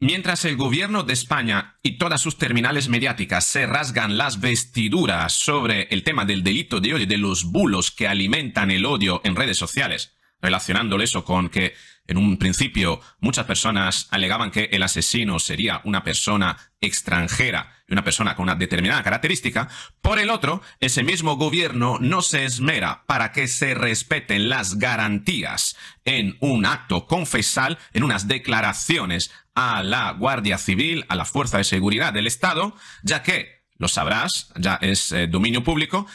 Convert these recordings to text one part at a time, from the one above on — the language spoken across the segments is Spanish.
Mientras el gobierno de España y todas sus terminales mediáticas se rasgan las vestiduras sobre el tema del delito de odio, y de los bulos que alimentan el odio en redes sociales, relacionándole eso con que en un principio muchas personas alegaban que el asesino sería una persona extranjera y una persona con una determinada característica, por el otro, ese mismo gobierno no se esmera para que se respeten las garantías en un acto confesal, en unas declaraciones a la Guardia Civil, a la Fuerza de Seguridad del Estado, ya que, lo sabrás, ya es eh, dominio público,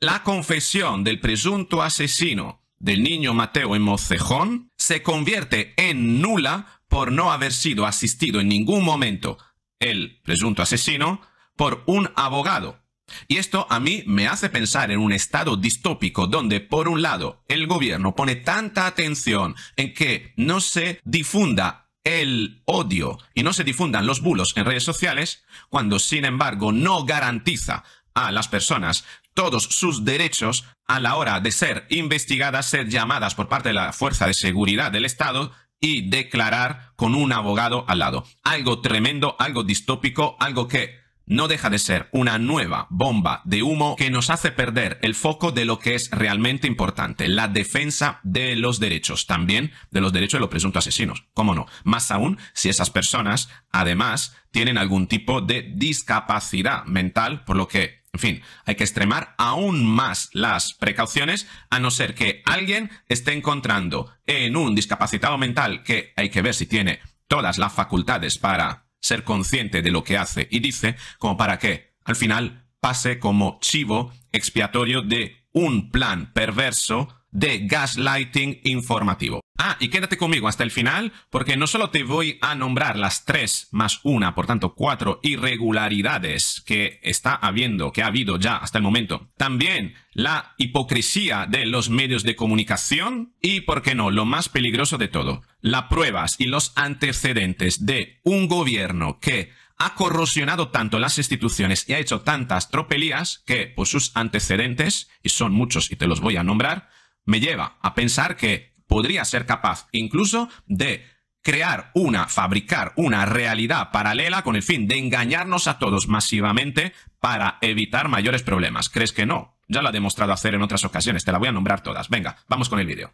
la confesión del presunto asesino del niño Mateo en Mocejón se convierte en nula por no haber sido asistido en ningún momento el presunto asesino por un abogado. Y esto a mí me hace pensar en un estado distópico donde, por un lado, el gobierno pone tanta atención en que no se difunda el odio y no se difundan los bulos en redes sociales, cuando sin embargo no garantiza a las personas todos sus derechos a la hora de ser investigadas, ser llamadas por parte de la Fuerza de Seguridad del Estado y declarar con un abogado al lado. Algo tremendo, algo distópico, algo que no deja de ser una nueva bomba de humo que nos hace perder el foco de lo que es realmente importante, la defensa de los derechos, también de los derechos de los presuntos asesinos, cómo no, más aún si esas personas además tienen algún tipo de discapacidad mental, por lo que en fin, hay que extremar aún más las precauciones a no ser que alguien esté encontrando en un discapacitado mental que hay que ver si tiene todas las facultades para ser consciente de lo que hace y dice, como para que, al final, pase como chivo expiatorio de un plan perverso de gaslighting informativo. Ah, y quédate conmigo hasta el final porque no solo te voy a nombrar las tres más una, por tanto cuatro irregularidades que está habiendo, que ha habido ya hasta el momento, también la hipocresía de los medios de comunicación y, por qué no, lo más peligroso de todo, las pruebas y los antecedentes de un gobierno que ha corrosionado tanto las instituciones y ha hecho tantas tropelías que por pues, sus antecedentes, y son muchos y te los voy a nombrar, me lleva a pensar que podría ser capaz incluso de crear una, fabricar una realidad paralela con el fin de engañarnos a todos masivamente para evitar mayores problemas. ¿Crees que no? Ya lo ha demostrado hacer en otras ocasiones, te la voy a nombrar todas. Venga, vamos con el vídeo.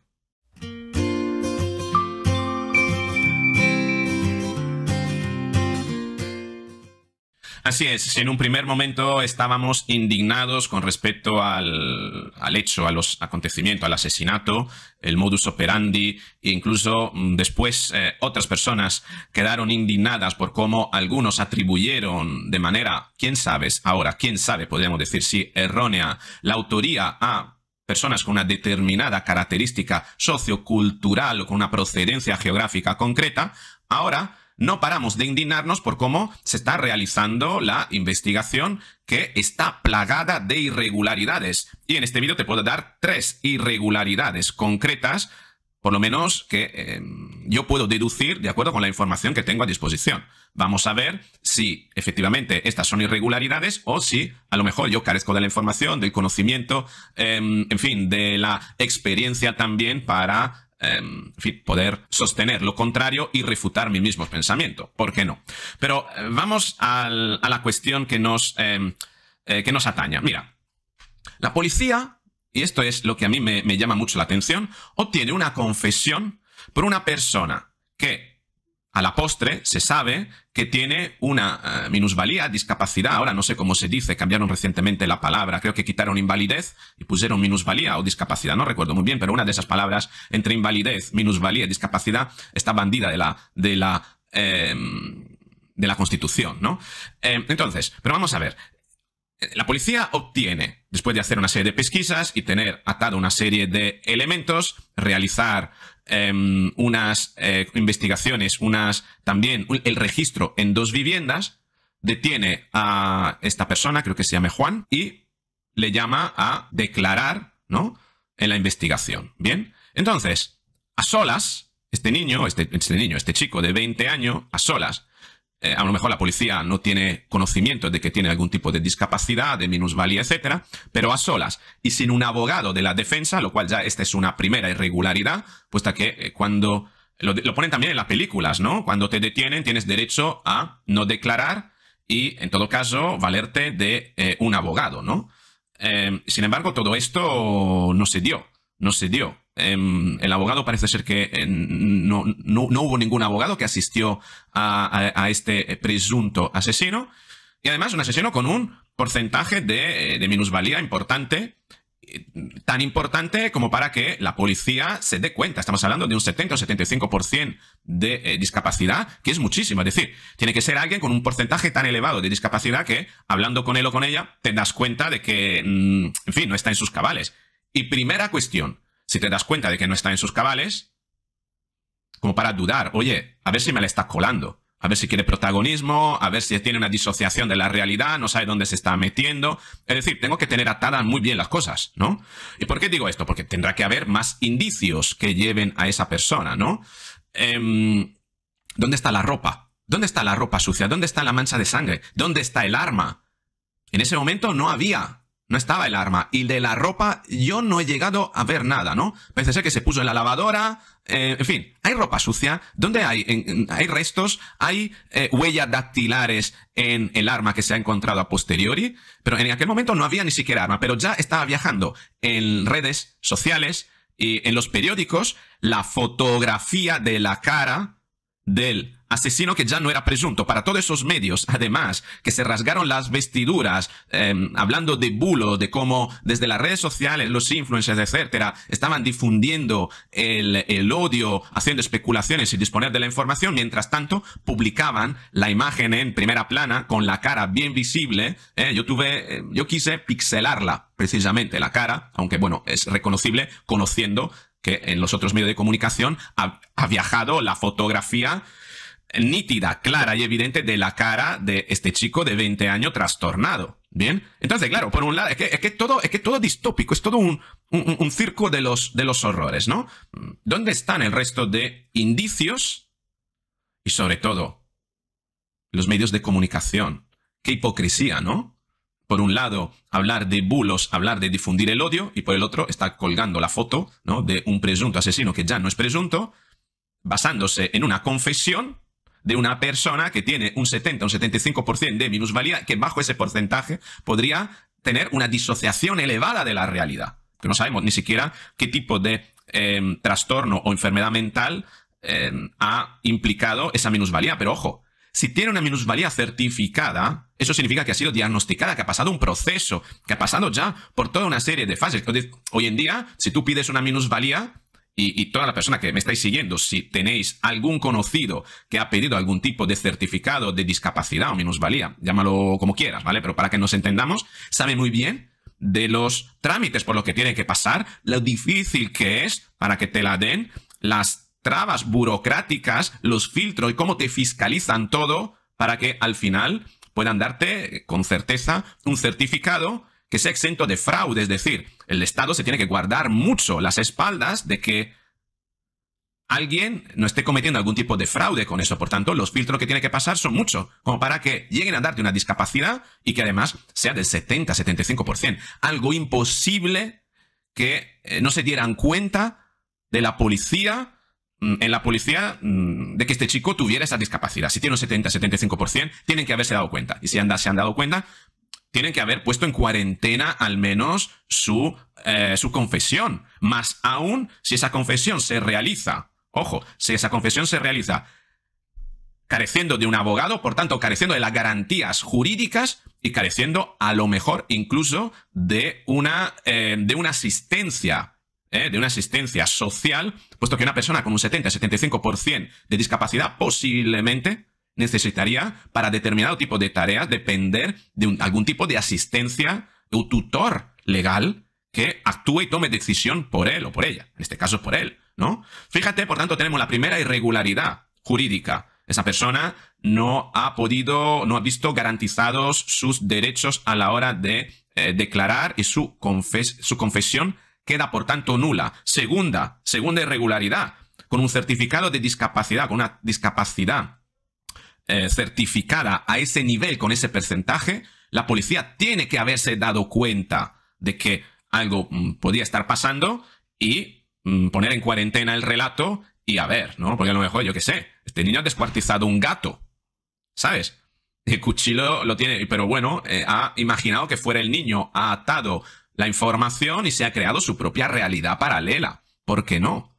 Así es, en un primer momento estábamos indignados con respecto al, hecho, a los acontecimientos, al asesinato, el modus operandi, incluso mm, después eh, otras personas quedaron indignadas por cómo algunos atribuyeron de manera, quién sabe, ahora, quién sabe, podríamos decir, si errónea, la autoría a personas con una determinada característica sociocultural o con una procedencia geográfica concreta, ahora no paramos de indignarnos por cómo se está realizando la investigación que está plagada de irregularidades. Y en este vídeo te puedo dar tres irregularidades concretas, por lo menos que em, yo puedo deducir de acuerdo con la información que tengo a disposición. Vamos a ver si efectivamente estas son irregularidades o si a lo mejor yo carezco de la información, del conocimiento, em, en fin, de la experiencia también para Em, poder sostener lo contrario y refutar mi mismo pensamiento. ¿Por qué no? Pero eh, vamos a la cuestión que nos, em, eh, que nos ataña. Mira, la policía, y esto es lo que a mí me, me llama mucho la atención, obtiene una confesión por una persona que a la postre se sabe que tiene una eh, minusvalía, discapacidad, ahora no sé cómo se dice, cambiaron recientemente la palabra, creo que quitaron invalidez y pusieron minusvalía o discapacidad, no recuerdo muy bien, pero una de esas palabras entre invalidez, minusvalía y discapacidad está bandida de la, de la, em, de la Constitución, ¿no? Em, entonces, pero vamos a ver, la policía obtiene, después de hacer una serie de pesquisas y tener atado una serie de elementos, realizar Em, unas eh, investigaciones, unas también el registro en dos viviendas, detiene a esta persona, creo que se llama Juan, y le llama a declarar, ¿no? En la investigación. Bien. Entonces, a solas, este niño, este, este niño, este chico de 20 años, a solas, eh, a lo mejor la policía no tiene conocimiento de que tiene algún tipo de discapacidad, de minusvalía, etcétera, pero a solas y sin un abogado de la defensa, lo cual ya esta es una primera irregularidad, puesto que eh, cuando lo, ponen también en las películas, ¿no? Cuando te detienen tienes derecho a no declarar y en todo caso valerte de eh, un abogado, ¿no? sin embargo, todo esto no se dio, no se dio. Em, el abogado parece ser que eh, no, hubo ningún abogado que asistió a, este eh, presunto asesino. Y además un asesino con un porcentaje de, eh, minusvalía importante, tan importante como para que la policía se dé cuenta. Estamos hablando de un 70 o 75% de discapacidad, que es muchísimo. Es decir, tiene que ser alguien con un porcentaje tan elevado de discapacidad que, hablando con él o con ella, te das cuenta de que, mm, en fin, no está en sus cabales. Y primera cuestión, si te das cuenta de que no está en sus cabales, como para dudar, oye, a ver si me la está colando, a ver si quiere protagonismo, a ver si tiene una disociación de la realidad, no sabe dónde se está metiendo. Es decir, tengo que tener atadas muy bien las cosas, ¿no? ¿Y por qué digo esto? Porque tendrá que haber más indicios que lleven a esa persona, ¿no? Em, ¿Dónde está la ropa? ¿Dónde está la ropa sucia? ¿Dónde está la mancha de sangre? ¿Dónde está el arma? En ese momento no había no estaba el arma. Y de la ropa yo no he llegado a ver nada, ¿no? Parece ser que se puso en la lavadora. Eh, en fin, hay ropa sucia, donde hay, en, hay restos, hay eh, huellas dactilares en el arma que se ha encontrado a posteriori, pero en aquel momento no había ni siquiera arma, pero ya estaba viajando en redes sociales y en los periódicos la fotografía de la cara del asesino que ya no era presunto. Para todos esos medios, además, que se rasgaron las vestiduras em, hablando de bulo, de cómo desde las redes sociales, los influencers, etcétera, estaban difundiendo el, el odio, haciendo especulaciones y disponer de la información, mientras tanto publicaban la imagen en primera plana con la cara bien visible. ¿eh? yo tuve, eh, yo quise pixelarla precisamente la cara, aunque bueno, es reconocible conociendo que en los otros medios de comunicación ha, ha viajado la fotografía nítida, clara y evidente de la cara de este chico de 20 años trastornado. Bien, entonces, claro, por un lado, es que, todo es que todo distópico, es todo un, un, circo de los, de los horrores, ¿no? ¿Dónde están el resto de indicios? Y sobre todo, los medios de comunicación. Qué hipocresía, ¿no? Por un lado, hablar de bulos, hablar de difundir el odio, y por el otro, está colgando la foto, ¿no? De un presunto asesino que ya no es presunto, basándose en una confesión de una persona que tiene un 70, un 75% de minusvalía, que bajo ese porcentaje podría tener una disociación elevada de la realidad. Que no sabemos ni siquiera qué tipo de em, trastorno o enfermedad mental em, ha implicado esa minusvalía. Pero ojo, si tiene una minusvalía certificada, eso significa que ha sido diagnosticada, que ha pasado un proceso, que ha pasado ya por toda una serie de fases. Hoy en día, si tú pides una minusvalía, y, toda la persona que me estáis siguiendo, si tenéis algún conocido que ha pedido algún tipo de certificado de discapacidad o minusvalía, llámalo como quieras, ¿vale? Pero para que nos entendamos, sabe muy bien de los trámites por los que tiene que pasar, lo difícil que es para que te la den, las trabas burocráticas, los filtros y cómo te fiscalizan todo para que al final puedan darte con certeza un certificado que sea exento de fraude, es decir, el Estado se tiene que guardar mucho las espaldas de que alguien no esté cometiendo algún tipo de fraude con eso. Por tanto, los filtros que tiene que pasar son muchos, como para que lleguen a darte una discapacidad y que además sea del 70-75%. Algo imposible que eh, no se dieran cuenta de la policía, mm, en la policía, mm, de que este chico tuviera esa discapacidad. Si tiene un 70-75%, tienen que haberse dado cuenta. Y si se han dado cuenta, tienen que haber puesto en cuarentena al menos eh, su, confesión. Más aún si esa confesión se realiza, ojo, si esa confesión se realiza careciendo de un abogado, por tanto, careciendo de las garantías jurídicas y careciendo a lo mejor incluso de una, eh, de una asistencia, eh, de una asistencia social, puesto que una persona con un 70-75% de discapacidad posiblemente necesitaría para determinado tipo de tareas depender de algún tipo de asistencia o tutor legal que actúe y tome decisión por él o por ella. En este caso, por él, ¿no? Fíjate, por tanto, tenemos la primera irregularidad jurídica. Esa persona no ha podido, no ha visto garantizados sus derechos a la hora de eh, declarar y su, su confesión queda, por tanto, nula. Segunda, segunda irregularidad, con un certificado de discapacidad, con una discapacidad eh, certificada a ese nivel, con ese porcentaje, la policía tiene que haberse dado cuenta de que algo mm, podía estar pasando y mm, poner en cuarentena el relato y a ver, ¿no? Porque a lo mejor, yo qué sé, este niño ha descuartizado un gato, ¿sabes? El cuchillo lo tiene, pero bueno, eh, ha imaginado que fuera el niño, ha atado la información y se ha creado su propia realidad paralela. ¿Por qué no?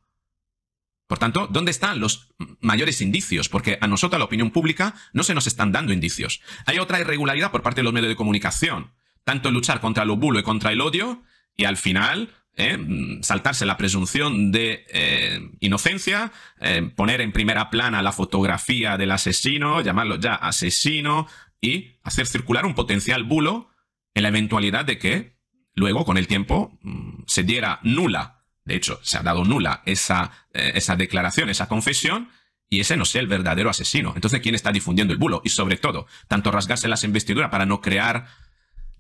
Por tanto, ¿dónde están los mayores indicios? Porque a nosotros, a la opinión pública, no se nos están dando indicios. Hay otra irregularidad por parte de los medios de comunicación, tanto luchar contra lo bulo y contra el odio, y al final eh, saltarse la presunción de eh, inocencia, eh, poner en primera plana la fotografía del asesino, llamarlo ya asesino, y hacer circular un potencial bulo en la eventualidad de que luego, con el tiempo, mm, se diera nula de hecho, se ha dado nula esa, eh, esa declaración, esa confesión, y ese no sea el verdadero asesino. Entonces, ¿quién está difundiendo el bulo? Y sobre todo, tanto rasgarse las investiduras para no crear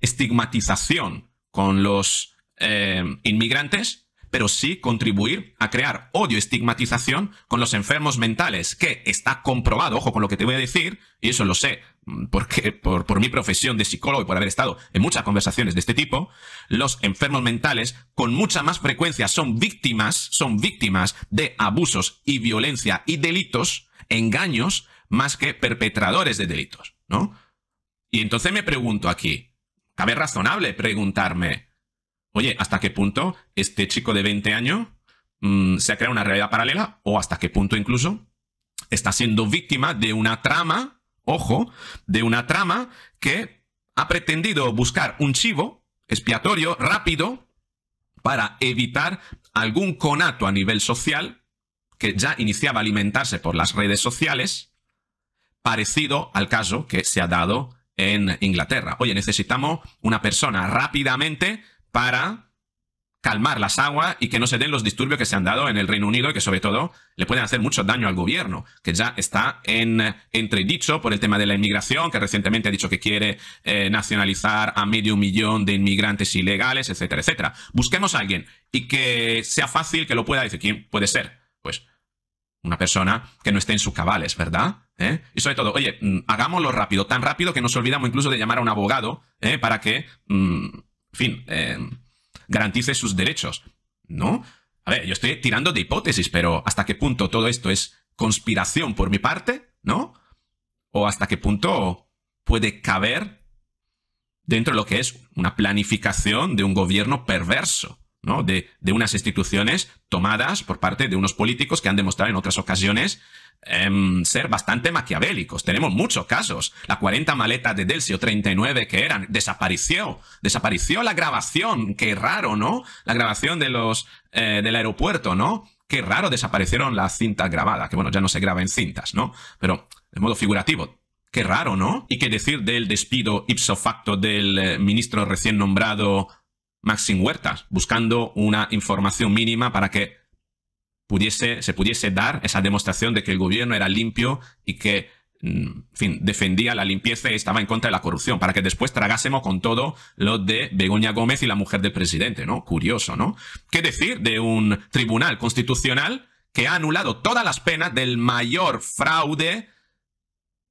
estigmatización con los eh, inmigrantes pero sí contribuir a crear odio, estigmatización con los enfermos mentales, que está comprobado, ojo con lo que te voy a decir, y eso lo sé mm, porque por, por mi profesión de psicólogo y por haber estado en muchas conversaciones de este tipo, los enfermos mentales con mucha más frecuencia son víctimas, son víctimas de abusos y violencia y delitos, engaños, más que perpetradores de delitos, ¿no? Y entonces me pregunto aquí, cabe razonable preguntarme, oye, ¿hasta qué punto este chico de 20 años mm, se ha creado una realidad paralela? ¿O hasta qué punto incluso está siendo víctima de una trama, ojo, de una trama que ha pretendido buscar un chivo expiatorio rápido para evitar algún conato a nivel social que ya iniciaba a alimentarse por las redes sociales, parecido al caso que se ha dado en Inglaterra. Oye, necesitamos una persona rápidamente para calmar las aguas y que no se den los disturbios que se han dado en el Reino Unido y que sobre todo le pueden hacer mucho daño al gobierno, que ya está en eh, entredicho por el tema de la inmigración, que recientemente ha dicho que quiere eh, nacionalizar a medio millón de inmigrantes ilegales, etcétera, etcétera. Busquemos a alguien y que sea fácil que lo pueda decir. ¿Quién puede ser? Pues una persona que no esté en sus cabales, ¿verdad? ¿Eh? Y sobre todo, oye, mm, hagámoslo rápido, tan rápido que nos olvidamos incluso de llamar a un abogado para que... Mm, en fin, eh, garantice sus derechos, ¿no? A ver, yo estoy tirando de hipótesis, pero ¿hasta qué punto todo esto es conspiración por mi parte, ¿no? ¿O hasta qué punto puede caber dentro de lo que es una planificación de un gobierno perverso? De, unas instituciones tomadas por parte de unos políticos que han demostrado en otras ocasiones em, ser bastante maquiavélicos. Tenemos muchos casos. La 40 maletas de Delcio 39 que eran, desapareció. Desapareció la grabación. Qué raro, ¿no? La grabación de los, eh, del aeropuerto, ¿no? Qué raro desaparecieron las cintas grabadas, que bueno, ya no se graba en cintas, ¿no? Pero de modo figurativo, Qué raro, ¿no? Y qué decir del despido ipso facto del eh, ministro recién nombrado Maxim Huertas, buscando una información mínima para que pudiese, se pudiese dar esa demostración de que el gobierno era limpio y que mm, defendía la limpieza y estaba en contra de la corrupción, para que después tragásemos con todo lo de Begoña Gómez y la mujer del presidente, ¿no? Curioso, ¿no? ¿Qué decir de un tribunal constitucional que ha anulado todas las penas del mayor fraude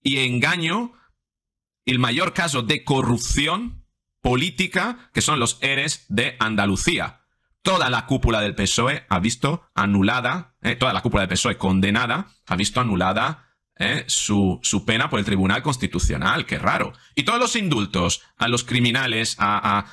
y engaño, el mayor caso de corrupción política, que son los eres de Andalucía. Toda la cúpula del PSOE ha visto anulada, eh, toda la cúpula del PSOE condenada, ha visto anulada eh, su, su, pena por el Tribunal Constitucional, qué raro. Y todos los indultos a los criminales, a,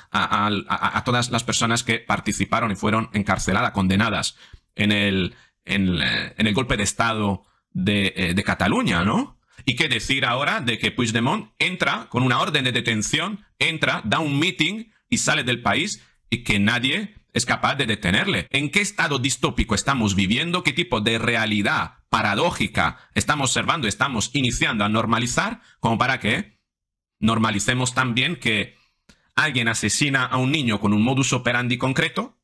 todas las personas que participaron y fueron encarceladas, condenadas en el, eh, el golpe de Estado de, de, Cataluña, ¿no? Y qué decir ahora de que Puigdemont entra con una orden de detención entra, da un meeting y sale del país y que nadie es capaz de detenerle. ¿En qué estado distópico estamos viviendo? ¿Qué tipo de realidad paradójica estamos observando? Estamos iniciando a normalizar como para que normalicemos también que alguien asesina a un niño con un modus operandi concreto,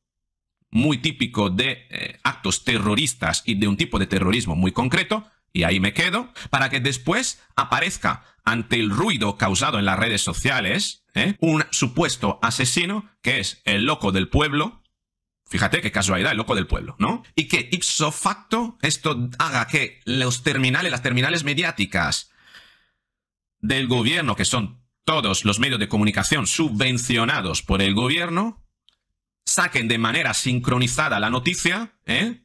muy típico de eh, actos terroristas y de un tipo de terrorismo muy concreto, y ahí me quedo, para que después aparezca ante el ruido causado en las redes sociales, ¿eh? un supuesto asesino que es el loco del pueblo. Fíjate qué casualidad, el loco del pueblo, ¿no? Y que ipso facto esto haga que los terminales, las terminales mediáticas del gobierno, que son todos los medios de comunicación subvencionados por el gobierno, saquen de manera sincronizada la noticia, ¿eh?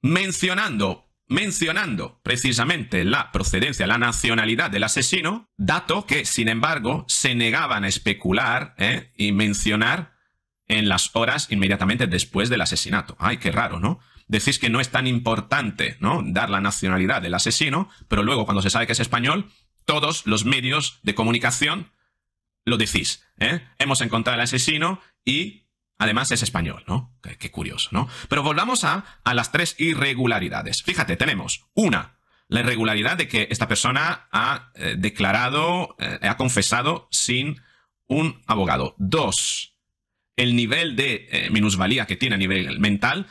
mencionando mencionando precisamente la procedencia, la nacionalidad del asesino, dato que, sin embargo, se negaban a especular ¿eh? y mencionar en las horas inmediatamente después del asesinato. Ay, qué raro, ¿no? Decís que no es tan importante, ¿no? Dar la nacionalidad del asesino, pero luego cuando se sabe que es español, todos los medios de comunicación lo decís. ¿eh? Hemos encontrado al asesino y Además es español, ¿no? Qué, curioso, ¿no? Pero volvamos a, las tres irregularidades. Fíjate, tenemos una, la irregularidad de que esta persona ha eh, declarado, eh, ha confesado sin un abogado. Dos, el nivel de eh, minusvalía que tiene a nivel mental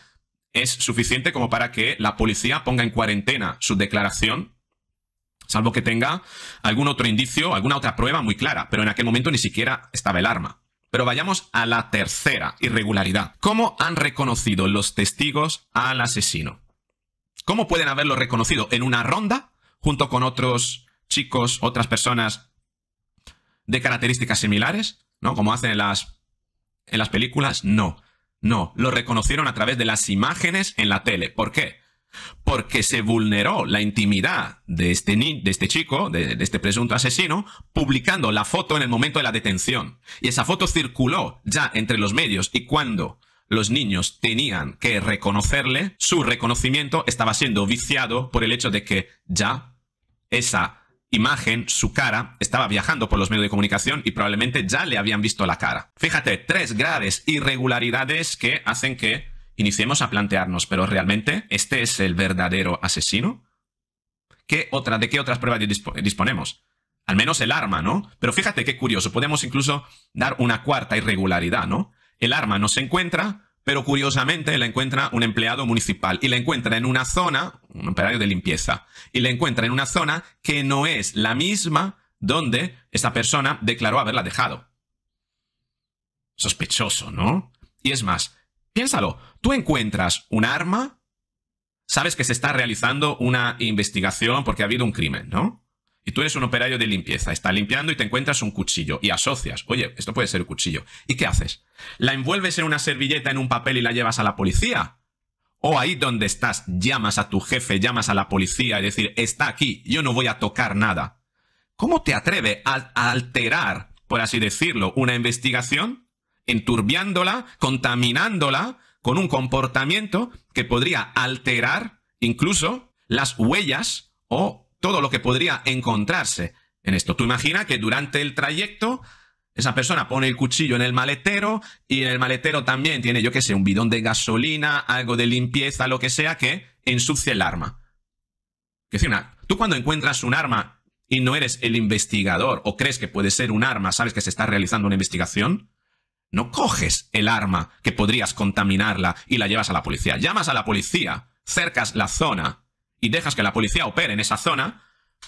es suficiente como para que la policía ponga en cuarentena su declaración, salvo que tenga algún otro indicio, alguna otra prueba muy clara, pero en aquel momento ni siquiera estaba el arma. Pero vayamos a la tercera irregularidad. ¿Cómo han reconocido los testigos al asesino? ¿Cómo pueden haberlo reconocido en una ronda junto con otros chicos, otras personas de características similares? ¿No? Como hacen en las, en las películas. No, no. Lo reconocieron a través de las imágenes en la tele. ¿Por qué? porque se vulneró la intimidad de este, de este chico, de, de, este presunto asesino, publicando la foto en el momento de la detención. Y esa foto circuló ya entre los medios y cuando los niños tenían que reconocerle, su reconocimiento estaba siendo viciado por el hecho de que ya esa imagen, su cara, estaba viajando por los medios de comunicación y probablemente ya le habían visto la cara. Fíjate, tres graves irregularidades que hacen que iniciemos a plantearnos, pero realmente, ¿este es el verdadero asesino? ¿Qué otra, ¿De qué otras pruebas disponemos? Al menos el arma, ¿no? Pero fíjate qué curioso, podemos incluso dar una cuarta irregularidad, ¿no? El arma no se encuentra, pero curiosamente la encuentra un empleado municipal y la encuentra en una zona, un operario de limpieza, y la encuentra en una zona que no es la misma donde esta persona declaró haberla dejado. Sospechoso, ¿no? Y es más, Piénsalo, tú encuentras un arma, sabes que se está realizando una investigación porque ha habido un crimen, ¿no? Y tú eres un operario de limpieza, está limpiando y te encuentras un cuchillo y asocias, oye, esto puede ser un cuchillo. ¿Y qué haces? ¿La envuelves en una servilleta, en un papel y la llevas a la policía? O ahí donde estás, llamas a tu jefe, llamas a la policía y decir, está aquí, yo no voy a tocar nada. ¿Cómo te atreve a alterar, por así decirlo, una investigación enturbiándola, contaminándola con un comportamiento que podría alterar incluso las huellas o todo lo que podría encontrarse en esto. Tú imagina que durante el trayecto esa persona pone el cuchillo en el maletero y en el maletero también tiene, yo qué sé, un bidón de gasolina, algo de limpieza, lo que sea, que ensucie el arma. Es decir, una, tú cuando encuentras un arma y no eres el investigador o crees que puede ser un arma, sabes que se está realizando una investigación, no coges el arma que podrías contaminarla y la llevas a la policía. Llamas a la policía, cercas la zona y dejas que la policía opere en esa zona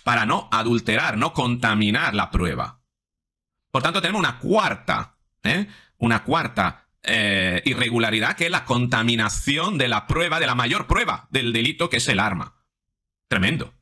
para no adulterar, no contaminar la prueba. Por tanto, tenemos una cuarta, ¿eh? una cuarta eh, irregularidad que es la contaminación de la prueba, de la mayor prueba del delito que es el arma. Tremendo.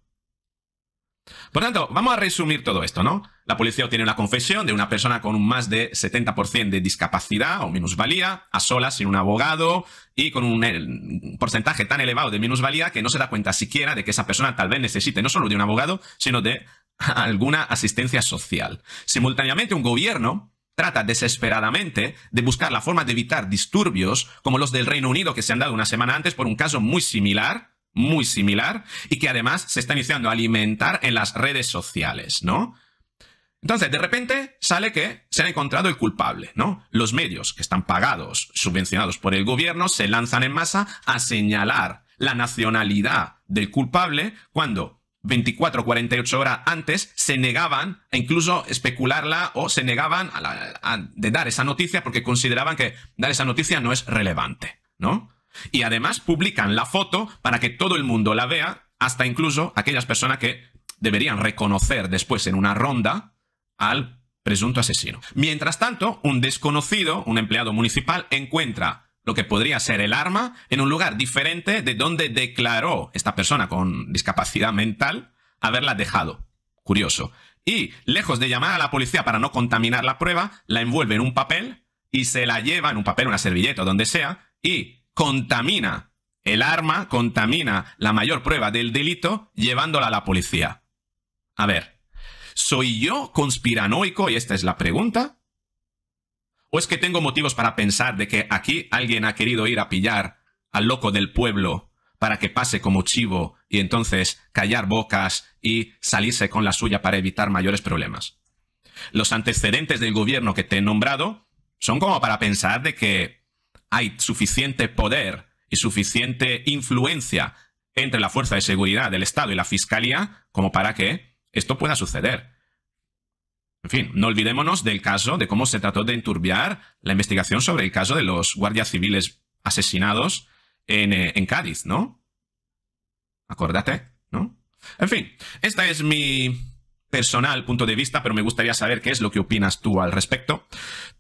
Por tanto, vamos a resumir todo esto, ¿no? La policía obtiene una confesión de una persona con un más de 70% de discapacidad o minusvalía, a solas, sin un abogado y con eh, un, porcentaje tan elevado de minusvalía que no se da cuenta siquiera de que esa persona tal vez necesite no solo de un abogado, sino de alguna asistencia social. Simultáneamente, un gobierno trata desesperadamente de buscar la forma de evitar disturbios como los del Reino Unido que se han dado una semana antes por un caso muy similar muy similar y que además se está iniciando a alimentar en las redes sociales, ¿no? Entonces, de repente sale que se ha encontrado el culpable, ¿no? Los medios que están pagados, subvencionados por el gobierno, se lanzan en masa a señalar la nacionalidad del culpable cuando 24 o 48 horas antes se negaban a incluso especularla o se negaban a, de dar esa noticia porque consideraban que dar esa noticia no es relevante, ¿no? Y además publican la foto para que todo el mundo la vea, hasta incluso aquellas personas que deberían reconocer después en una ronda al presunto asesino. Mientras tanto, un desconocido, un empleado municipal, encuentra lo que podría ser el arma en un lugar diferente de donde declaró esta persona con discapacidad mental haberla dejado. Curioso. Y, lejos de llamar a la policía para no contaminar la prueba, la envuelve en un papel y se la lleva en un papel, una servilleta o donde sea, y contamina el arma, contamina la mayor prueba del delito llevándola a la policía. A ver, ¿soy yo conspiranoico? Y esta es la pregunta. ¿O es que tengo motivos para pensar de que aquí alguien ha querido ir a pillar al loco del pueblo para que pase como chivo y entonces callar bocas y salirse con la suya para evitar mayores problemas? Los antecedentes del gobierno que te he nombrado son como para pensar de que hay suficiente poder y suficiente influencia entre la fuerza de seguridad del Estado y la Fiscalía como para que esto pueda suceder. En fin, no olvidémonos del caso de cómo se trató de enturbiar la investigación sobre el caso de los guardias civiles asesinados en, eh, Cádiz, ¿no? Acordate, ¿no? En fin, esta es mi personal punto de vista, pero me gustaría saber qué es lo que opinas tú al respecto.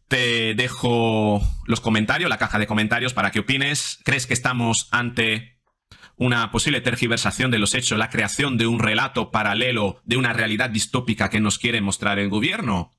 Te dejo los comentarios, la caja de comentarios para que opines. ¿Crees que estamos ante una posible tergiversación de los hechos, la creación de un relato paralelo de una realidad distópica que nos quiere mostrar el gobierno?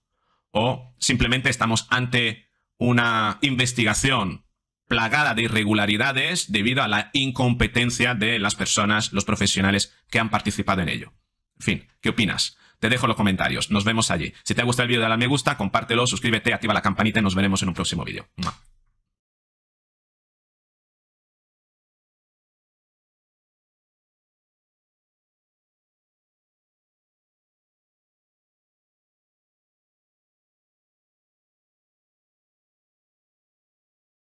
¿O simplemente estamos ante una investigación plagada de irregularidades debido a la incompetencia de las personas, los profesionales que han participado en ello? En fin, ¿qué opinas? Te dejo los comentarios. Nos vemos allí. Si te ha gustado el vídeo, dale a me gusta, compártelo, suscríbete, activa la campanita y nos veremos en un próximo vídeo.